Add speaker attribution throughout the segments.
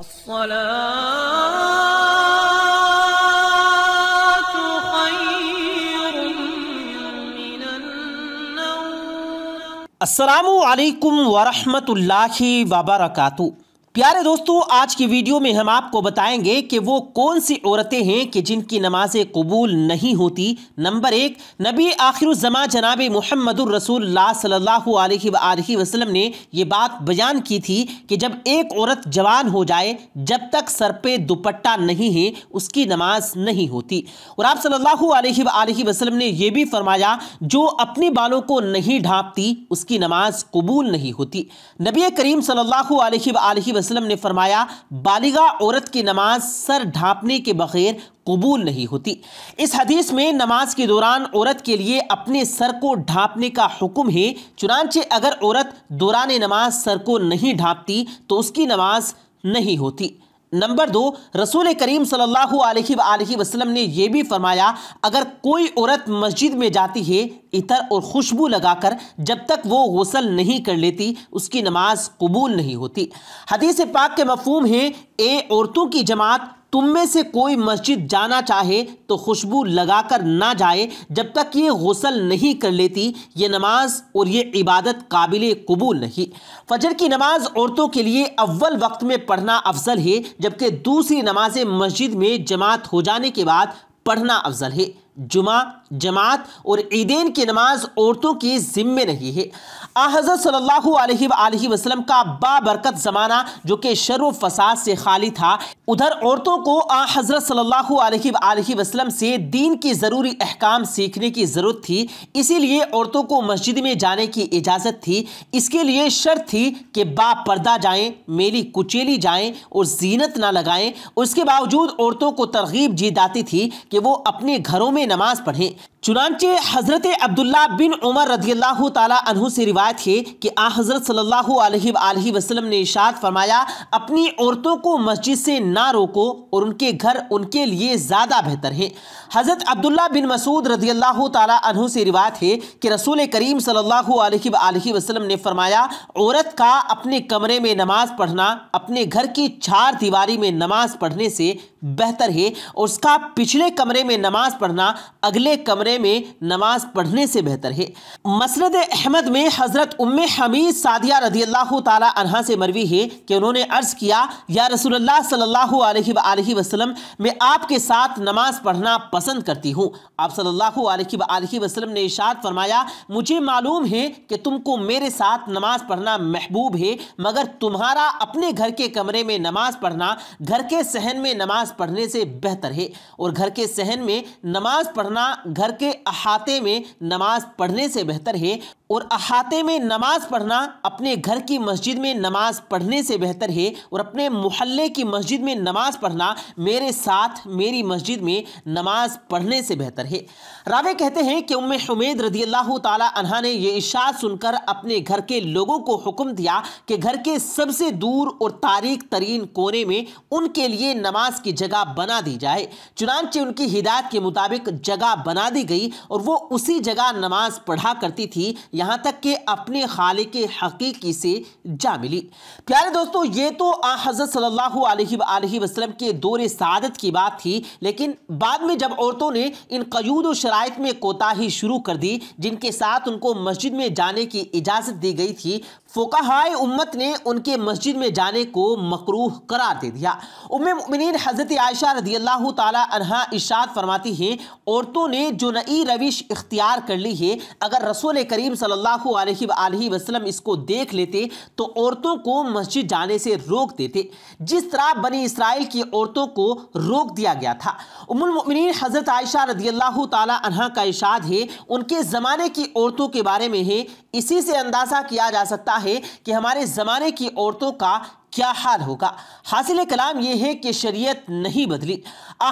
Speaker 1: الصلاة خير من النوم السلام عليكم ورحمة الله وبركاته प्यारे दोस्तों आज की वीडियो में हम आपको बताएंगे कि वो कौन सी औरतें हैं कि जिनकी नमाजें कबूल नहीं होती नंबर एक नबी आखिर जमा जनाब मोहम्मद वसलम वसल्लम ने ये बात बयान की थी कि जब एक औरत जवान हो जाए जब तक सर पे दुपट्टा नहीं है उसकी नमाज नहीं होती और आप सल्ला वसलम ने यह भी फरमाया जो अपने बालों को नहीं ढांपती उसकी नमाज कबूल नहीं होती नबी करीम सल्ला वसल्लम ने फरमाया बालिगा औरत की नमाज सर ढांपने के बगैर कबूल नहीं होती इस हदीस में नमाज के दौरान औरत के लिए अपने सर को ढांपने का हुक्म है चुनानचे अगर औरत दौरान नमाज सर को नहीं ढांपती तो उसकी नमाज नहीं होती नंबर दो रसूल करीम सल्लल्लाहु अलैहि वसल्लम ने यह भी फरमाया अगर कोई औरत मस्जिद में जाती है इतर और खुशबू लगाकर जब तक वो गसल नहीं कर लेती उसकी नमाज कबूल नहीं होती हदीस पाक के मफहम है ए औरतों की जमात तुम में से कोई मस्जिद जाना चाहे तो खुशबू लगाकर ना जाए जब तक ये गसल नहीं कर लेती ये नमाज और ये इबादत काबिल कबूल नहीं फजर की नमाज औरतों के लिए अव्वल वक्त में पढ़ना अफजल है जबकि दूसरी नमाजें मस्जिद में जमात हो जाने के बाद पढ़ना अफजल है जुमा जमात और ईदेन की नमाज औरतों के ज़िम्मे नहीं है हज़रत सल्लल्लाहु अलैहि वसल्लम का बाबरकत ज़माना जो कि शर फसाद से खाली था उधर औरतों को आ हज़रत सल्लल्लाहु अलैहि वसल्लम से दीन की ज़रूरी अहकाम सीखने की ज़रूरत थी इसीलिए औरतों को मस्जिद में जाने की इजाज़त थी इसके लिए शर्त थी कि बा पर्दा जाएँ मेरी कुचेली जाएँ और जीनत ना लगाएँ उसके बावजूद औरतों को तरगीब जी जाती थी कि वो अपने घरों में नमाज पढ़ें चुनानचे हज़रत अब्दुल्ला बिन उमर रजील्ला तु से रिवायत है कि आ हज़रत सल्लल्लाहु अलैहि वसल्लम ने इशात फरमाया अपनी औरतों को मस्जिद से ना रोको और उनके घर उनके लिए ज़्यादा बेहतर है हज़रत अब्दुल्ला बिन मसूद रजील्ला तु से रिवायत है कि रसूल करीम सल्ला वसलम ने फरमाया औरत का अपने कमरे में नमाज़ पढ़ना अपने घर की चार दीवारी में नमाज़ पढ़ने से बेहतर है उसका पिछले कमरे में नमाज़ पढ़ना अगले कमरे कमरे में नमाज पढ़ने से बेहतर है मसनद अहमद में हज़रत उम हमीद सादिया रजी अल्लाह तहा से मरवी है कि उन्होंने अर्ज़ किया या रसोल्ला सल्ला वसलम मैं आपके साथ नमाज पढ़ना पसंद करती हूँ आप सल्लल्लाहु अलैहि ने इशाद फरमाया मुझे मालूम है कि तुमको मेरे साथ नमाज पढ़ना महबूब है मगर तुम्हारा अपने घर के कमरे में नमाज पढ़ना घर के सहन में नमाज पढ़ने से बेहतर है और घर के सहन में नमाज पढ़ना घर के अहाते में नमाज पढ़ने से बेहतर है और अहाते में नमाज पढ़ना अपने घर की मस्जिद में नमाज पढ़ने से बेहतर है और अपने मोहल्ले की मस्जिद में नमाज पढ़ना मेरे साथ मेरी मस्जिद में नमाज पढ़ने से बेहतर है रावे कहते हैं कि उम्मे हुमैद रदी अल्लाह तहा ने यह इशाद सुनकर अपने घर के लोगों को हुक्म दिया कि घर के सबसे दूर और तारीख तरीन कोने में उनके लिए नमाज की जगह बना दी जाए चुनानचे उनकी हिदायत के मुताबिक जगह बना दी गई और वो उसी जगह नमाज पढ़ा करती थी यहाँ तक कि अपने खाले के हकीकी से जा मिली प्यारे दोस्तों ये तो हज़रत सल्लल्लाहु अलैहि वसल्लम के दौर सादत की बात थी लेकिन बाद में जब औरतों ने इन कयूद शराइत में कोताही शुरू कर दी जिनके साथ उनको मस्जिद में जाने की इजाज़त दी गई थी फ़ोकाहाय उम्मत ने उनके मस्जिद में जाने को मकरूह करार दे दिया उम मिन हज़रत आयशा रदी अल्लाह तह इशाद फरमाती हैं औरतों ने जो सानई रविश इख्तियार कर ली है अगर रसूल करीम सल्लल्लाहु अलैहि वसल्लम इसको देख लेते तो औरतों को मस्जिद जाने से रोक देते जिस तरह बनी इसराइल की औरतों को रोक दिया गया था उमुलमिन हज़रत आयशा रदी अल्लाह तह का इशाद है उनके ज़माने की औरतों के बारे में है इसी से अंदाज़ा किया जा सकता है कि हमारे ज़माने की औरतों का क्या हाल होगा हासिल कलाम यह है कि शरीयत नहीं बदली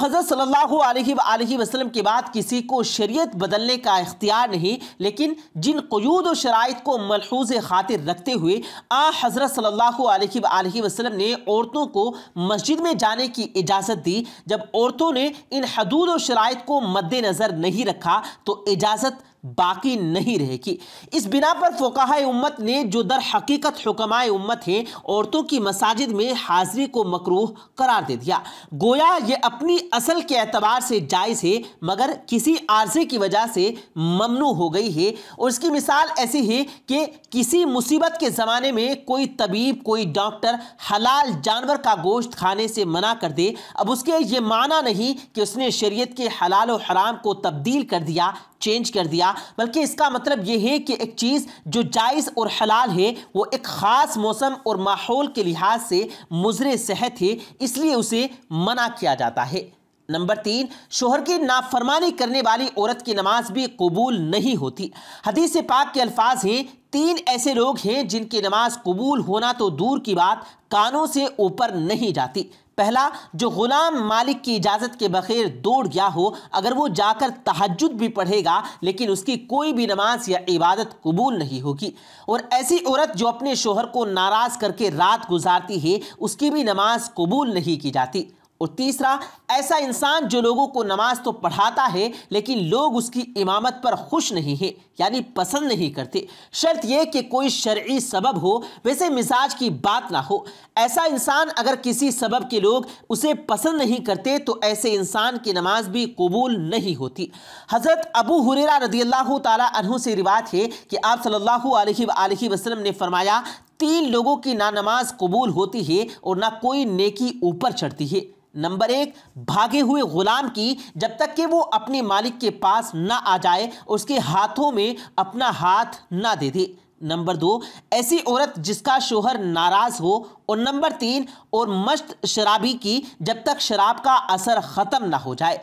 Speaker 1: हज़रत सल्लल्लाहु अलैहि वसल्लम के बाद किसी को शरीयत बदलने का इख्तियार नहीं लेकिन जिन कयूद और शराइत को मलहूज खातिर रखते हुए आ हज़रत सल्लल्लाहु अलैहि वसल्लम ने औरतों को मस्जिद में जाने की इजाज़त दी जब औरतों ने इन हदूद और शराइत को मद्दनज़र नहीं रखा तो इजाज़त बाकी नहीं रहेगी इस बिना पर फोकाहा उम्मत ने जो दर हकीकत हुक्माए उम्मत हैं औरतों की मसाजिद में हाजिरी को मकरूह करार दे दिया गोया ये अपनी असल के अतबार से जायज़ है मगर किसी आर्जे की वजह से ममनू हो गई है और इसकी मिसाल ऐसी है कि किसी मुसीबत के ज़माने में कोई तबीब कोई डॉक्टर हलाल जानवर का गोश्त खाने से मना कर दे अब उसके ये माना नहीं कि उसने शरीयत के हलाल और हराम को तब्दील कर दिया चेंज कर दिया बल्कि इसका मतलब ये है कि एक चीज़ जो जायज़ और हलाल है वो एक ख़ास मौसम और माहौल के लिहाज से मुजर सेहत है इसलिए उसे मना किया जाता है नंबर तीन शोहर की नाफरमानी करने वाली औरत की नमाज भी कबूल नहीं होती हदीस पाक के अल्फाज हैं तीन ऐसे लोग हैं जिनकी नमाज कबूल होना तो दूर की बात कानों से ऊपर नहीं जाती पहला जो ग़ुलाम मालिक की इजाज़त के बग़ैर दौड़ गया हो अगर वो जाकर तहजद भी पढ़ेगा लेकिन उसकी कोई भी नमाज या इबादत कबूल नहीं होगी और ऐसी औरत जो अपने शोहर को नाराज़ करके रात गुजारती है उसकी भी नमाज कबूल नहीं की जाती और तीसरा ऐसा इंसान जो लोगों को नमाज तो पढ़ाता है लेकिन लोग उसकी इमामत पर खुश नहीं है यानी पसंद नहीं करते शर्त यह कि कोई शर्य सबब हो वैसे मिजाज की बात ना हो ऐसा इंसान अगर किसी सबब के लोग उसे पसंद नहीं करते तो ऐसे इंसान की नमाज भी कबूल नहीं होती हज़रत अबू हुरेरा रदी अल्लाह तु से रिवायत है कि आप सल्ला वसलम ने फरमाया तीन लोगों की ना नमाज कबूल होती है और ना कोई नेकी ऊपर चढ़ती है नंबर एक भागे हुए गुलाम की जब तक कि वो अपने मालिक के पास ना आ जाए उसके हाथों में अपना हाथ ना दे दे नंबर दो ऐसी औरत जिसका शोहर नाराज हो और नंबर तीन और मस्त शराबी की जब तक शराब का असर ख़त्म ना हो जाए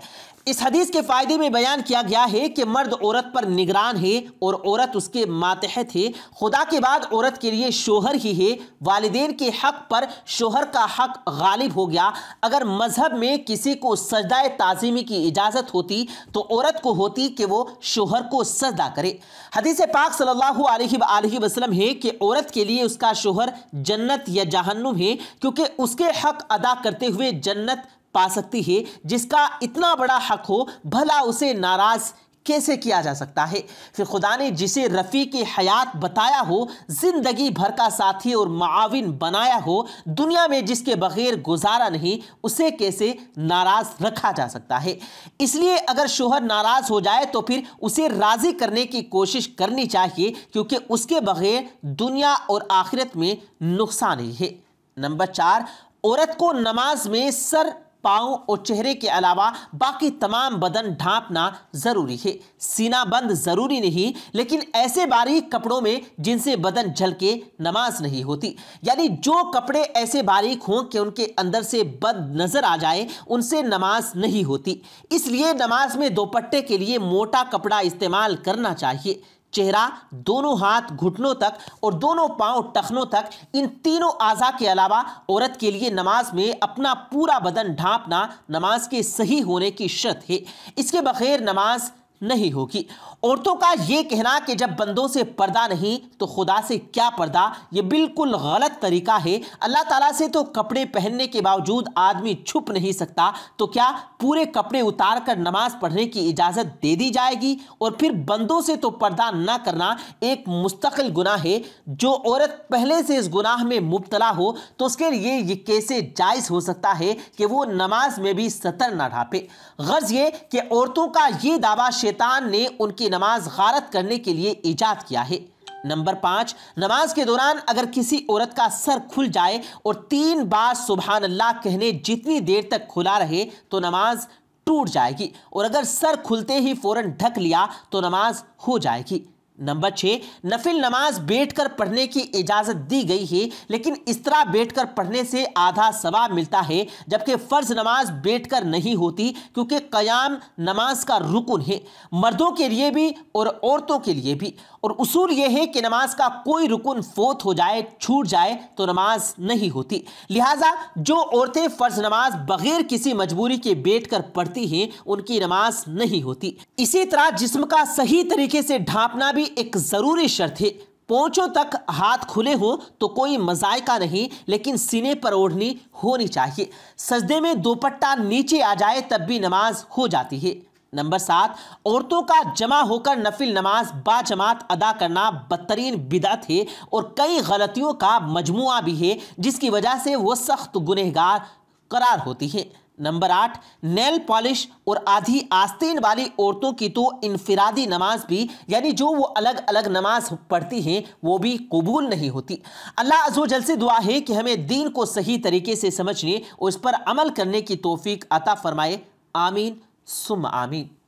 Speaker 1: इस हदीस के फ़ायदे में बयान किया गया है कि मर्द औरत पर निगरान है और औरत उसके मातहत है खुदा के बाद औरत के लिए शोहर ही है वालदे के हक पर शोहर का हक गालिब हो गया अगर मज़हब में किसी को सजदाए ताज़ीमी की इजाज़त होती तो औरत को होती कि वो शोहर को सजदा करे हदीस पाक सल्लल्लाहु अलैहि वसल्लम है कि औरत के लिए उसका शोहर जन्नत या जहन्नुम है क्योंकि उसके हक अदा करते हुए जन्नत पा सकती है जिसका इतना बड़ा हक हो भला उसे नाराज़ कैसे किया जा सकता है फिर खुदा ने जिसे रफ़ी की हयात बताया हो ज़िंदगी भर का साथी और माविन बनाया हो दुनिया में जिसके बगैर गुजारा नहीं उसे कैसे नाराज़ रखा जा सकता है इसलिए अगर शोहर नाराज़ हो जाए तो फिर उसे राज़ी करने की कोशिश करनी चाहिए क्योंकि उसके बगैर दुनिया और आखिरत में नुकसान ही है नंबर चार औरत को नमाज में सर पाँव और चेहरे के अलावा बाकी तमाम बदन ढांपना ज़रूरी है सीना बंद ज़रूरी नहीं लेकिन ऐसे बारीक कपड़ों में जिनसे बदन झल के नमाज नहीं होती यानी जो कपड़े ऐसे बारीक हों कि उनके अंदर से बंद नज़र आ जाए उनसे नमाज नहीं होती इसलिए नमाज में दोपट्टे के लिए मोटा कपड़ा इस्तेमाल करना चाहिए चेहरा दोनों हाथ घुटनों तक और दोनों पांव टखनों तक इन तीनों आज़ा के अलावा औरत के लिए नमाज में अपना पूरा बदन ढांपना नमाज के सही होने की शर्त है इसके बगैर नमाज नहीं होगी औरतों का ये कहना कि जब बंदों से पर्दा नहीं तो खुदा से क्या पर्दा ये बिल्कुल गलत तरीका है अल्लाह ताला से तो कपड़े पहनने के बावजूद आदमी छुप नहीं सकता तो क्या पूरे कपड़े उतार कर नमाज पढ़ने की इजाज़त दे दी जाएगी और फिर बंदों से तो पर्दा ना करना एक मुस्तकिल गुनाह है जो औरत पहले से इस गुनाह में मुबतला हो तो उसके लिए ये कैसे जायज़ हो सकता है कि वो नमाज में भी सतर ना ढापे गर्ज़ ये कि औरतों का ये दावा शैतान ने उनकी नमाज गारत करने के लिए ईजाद किया है नंबर पाँच नमाज के दौरान अगर किसी औरत का सर खुल जाए और तीन बार सुबहान अल्लाह कहने जितनी देर तक खुला रहे तो नमाज टूट जाएगी और अगर सर खुलते ही फ़ौरन ढक लिया तो नमाज हो जाएगी नंबर छः नफिल नमाज बैठ कर पढ़ने की इजाज़त दी गई है लेकिन इस तरह बैठ कर पढ़ने से आधा सवाब मिलता है जबकि फ़र्ज नमाज बैठ कर नहीं होती क्योंकि क़याम नमाज का रुकन है मर्दों के लिए भी और औरतों के लिए भी और उसूल यह है कि नमाज का कोई रुकन फोत हो जाए छूट जाए तो नमाज नहीं होती लिहाजा जो औरतें फ़र्ज नमाज बग़ैर किसी मजबूरी के बैठ कर पढ़ती हैं उनकी नमाज नहीं होती इसी तरह जिसम का सही तरीके से ढांपना भी की एक ज़रूरी शर्त है पोचों तक हाथ खुले हो तो कोई मजायका नहीं लेकिन सीने पर ओढ़नी होनी चाहिए सजदे में दोपट्टा नीचे आ जाए तब भी नमाज हो जाती है नंबर सात औरतों का जमा होकर नफिल नमाज बाजमात अदा करना बदतरीन बिदत है और कई गलतियों का मजमु भी है जिसकी वजह से वो सख्त गुनहगार करार होती है नंबर आठ नेल पॉलिश और आधी आस्तीन वाली औरतों की तो इनफरादी नमाज भी यानी जो वो अलग अलग नमाज पढ़ती हैं वो भी कबूल नहीं होती अल्लाह अजोजल से दुआ है कि हमें दीन को सही तरीके से समझने और उस पर अमल करने की तोफीक अता फ़रमाए आमीन सुम आमीन